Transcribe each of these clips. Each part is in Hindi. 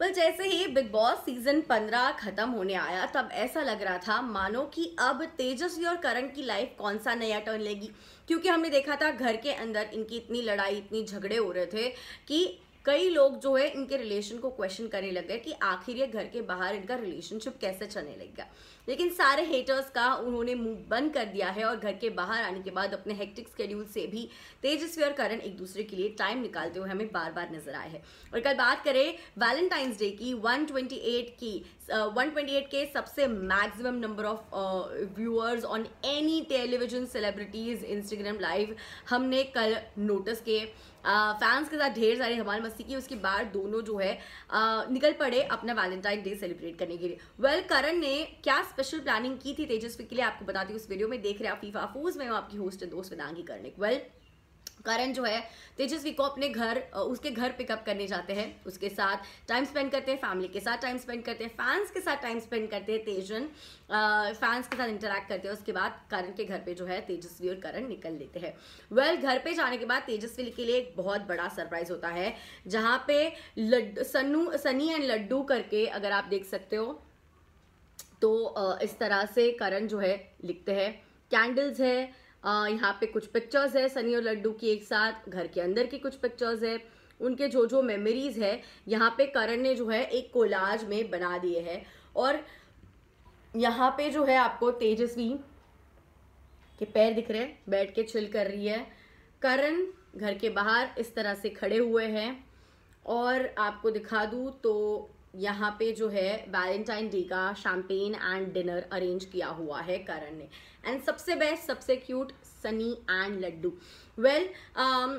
वेल जैसे ही बिग बॉस सीजन 15 खत्म होने आया तब ऐसा लग रहा था मानो कि अब तेजस्वी और करण की लाइफ कौन सा नया टर्न लेगी क्योंकि हमने देखा था घर के अंदर इनकी इतनी लड़ाई इतनी झगड़े हो रहे थे कि कई लोग जो है इनके रिलेशन को क्वेश्चन करने लग गए कि आखिर ये घर के बाहर इनका रिलेशनशिप कैसे चलने लग गया लेकिन सारे हेटर्स का उन्होंने मुंह बंद कर दिया है और घर के बाहर आने के बाद अपने हेक्टिक स्केड्यूल से भी तेजस्वी और करण एक दूसरे के लिए टाइम निकालते हुए हमें बार बार नजर आए हैं और कल बात करें वैलेंटाइंस डे की वन की वन uh, के सबसे maximum number of viewers on any television celebrities instagram live हमने कल नोटिस किए फैंस के साथ ढेर सारे हमारे मस्ती की उसके बाद दोनों जो है आ, निकल पड़े अपना वैलेंटाइन डे सेलिब्रेट करने के लिए वेल well, करण ने क्या स्पेशल प्लानिंग की थी तेजस्वी के लिए आपको बताती हूँ उस वीडियो में देख रहे आप फीफा फूज में आपकी होस्ट दोस्त विदांगी करने वेल well, करण जो है तेजस्वी को अपने घर उसके घर पिकअप करने जाते हैं उसके साथ टाइम स्पेंड करते हैं फैमिली के साथ टाइम स्पेंड करते हैं फैंस के साथ टाइम स्पेंड करते हैं तेजन फैंस के साथ इंटरेक्ट करते हैं उसके बाद करण के घर पे जो है तेजस्वी और करण निकल लेते हैं वेल well, घर पे जाने के बाद तेजस्वी के लिए एक बहुत बड़ा सरप्राइज होता है जहाँ पे लड्डू सन्नू सनी एंड लड्डू करके अगर आप देख सकते हो तो इस तरह से करण जो है लिखते हैं कैंडल्स है यहाँ पे कुछ पिक्चर्स है सनी और लड्डू की एक साथ घर के अंदर की कुछ पिक्चर्स है उनके जो जो मेमोरीज है यहाँ पे करण ने जो है एक कोलाज में बना दिए है और यहाँ पे जो है आपको तेजस्वी के पैर दिख रहे हैं बैठ के छिल कर रही है करण घर के बाहर इस तरह से खड़े हुए हैं और आपको दिखा दूँ तो यहाँ पे जो है वैलेंटाइन डे का शैम्पेन एंड डिनर अरेंज किया हुआ है करण ने एंड सबसे बेस्ट सबसे cute Sunny and Laddu well um,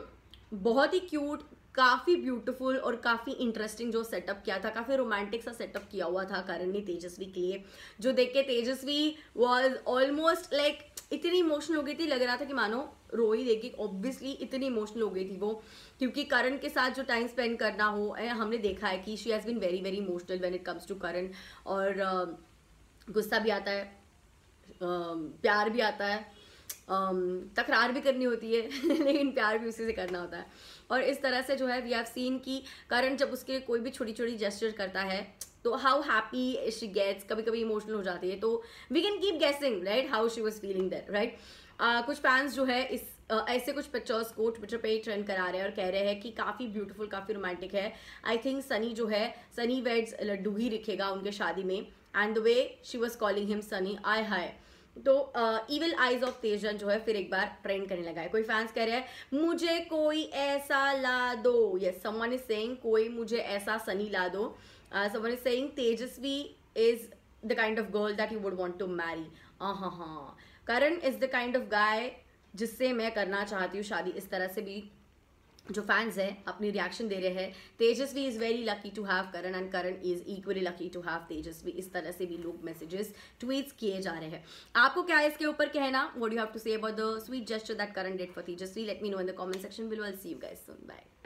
बहुत ही क्यूट काफ़ी ब्यूटीफुल और काफ़ी इंटरेस्टिंग जो सेटअप किया था काफ़ी रोमांटिक सा सेटअप किया हुआ था करण ने तेजस्वी के लिए जो देख के तेजस्वी वॉज ऑलमोस्ट लाइक इतनी इमोशनल हो गई थी लग रहा था कि मानो रो ही देगी ऑब्वियसली इतनी इमोशनल हो गई थी वो क्योंकि करण के साथ जो टाइम स्पेंड करना हो हमने देखा है कि she has been very very emotional when it comes to Karan और गुस्सा भी आता है प्यार भी आता है Um, तकरार भी करनी होती है लेकिन प्यार भी उसी से करना होता है और इस तरह से जो है वी हैव सीन की करण जब उसके कोई भी छोटी छोटी जेस्टर करता है तो हाउ हैप्पी शी गेट्स कभी कभी इमोशनल हो जाती है तो we can keep guessing right how she was feeling that right कुछ फैंस जो है इस uh, ऐसे कुछ पिक्चर्स को ट्विटर पे ट्रेंड करा रहे हैं और कह रहे हैं कि काफ़ी ब्यूटीफुल काफ़ी रोमांटिक है आई थिंक सनी जो है सनी वेड्स लड्डू ही लिखेगा उनके शादी में and the way she was calling him Sunny आई हाई तो इविल आईज ऑफ तेजन जो है फिर एक बार ट्रेंड करने लगा है कोई फैंस कह रहे हैं मुझे कोई ऐसा ला दो यस समवन इज सेइंग कोई मुझे ऐसा सनी ला दो someone is saying Tejasswi is the kind of girl that you would want to marry हाँ हाँ Karan is the kind of guy जिससे मैं करना चाहती हूँ शादी इस तरह से भी जो फैंस हैं अपनी रिएक्शन दे रहे हैं Tejasswi is very lucky to have Karan and Karan is equally lucky to have Tejasswi इस तरह से भी लोग मैसेजेस ट्वीट्स किए जा रहे हैं आपको क्या है इसके ऊपर कहना what you have to say about the sweet just that Karan date for Tejasswi let me know in the comment section will well see you guys soon bye